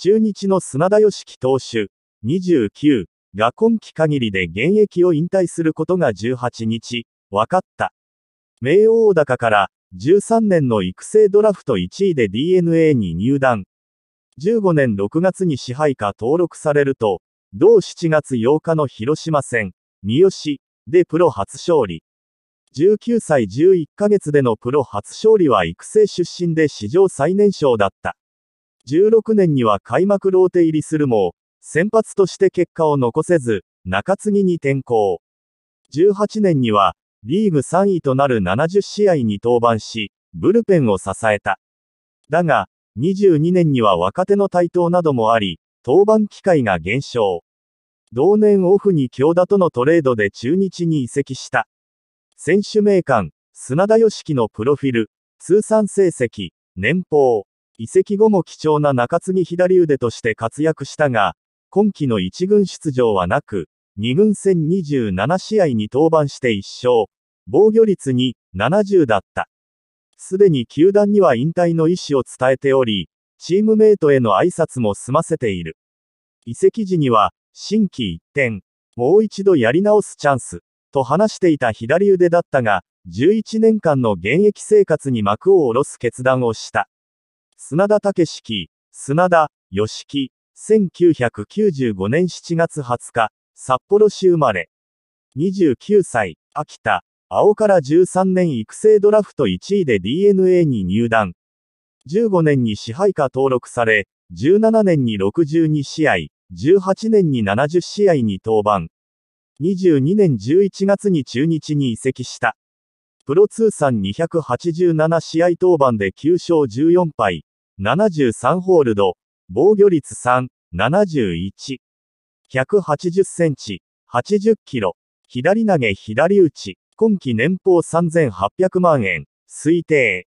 中日の砂田義樹投手、29が今季限りで現役を引退することが18日、分かった。名王高から13年の育成ドラフト1位で DNA に入団。15年6月に支配下登録されると、同7月8日の広島戦、三好でプロ初勝利。19歳11ヶ月でのプロ初勝利は育成出身で史上最年少だった。16年には開幕ローテ入りするも、先発として結果を残せず、中継ぎに転向。18年には、リーグ3位となる70試合に登板し、ブルペンを支えた。だが、22年には若手の台頭などもあり、登板機会が減少。同年オフに京田とのトレードで中日に移籍した。選手名鑑、砂田良樹のプロフィル、通算成績、年俸。移籍後も貴重な中継ぎ左腕として活躍したが、今季の1軍出場はなく、2軍戦27試合に登板して1勝、防御率に70だった。すでに球団には引退の意思を伝えており、チームメイトへの挨拶も済ませている。移籍時には、新規一点、もう一度やり直すチャンス、と話していた左腕だったが、11年間の現役生活に幕を下ろす決断をした。砂田武式、砂田、義樹、1995年7月20日、札幌市生まれ。29歳、秋田、青から13年育成ドラフト1位で DNA に入団。15年に支配下登録され、17年に62試合、18年に70試合に登板。22年11月に中日に移籍した。プロ通算287試合登板で9勝14敗、73ホールド、防御率3、71。180センチ、80キロ、左投げ左打ち、今季年俸3800万円、推定。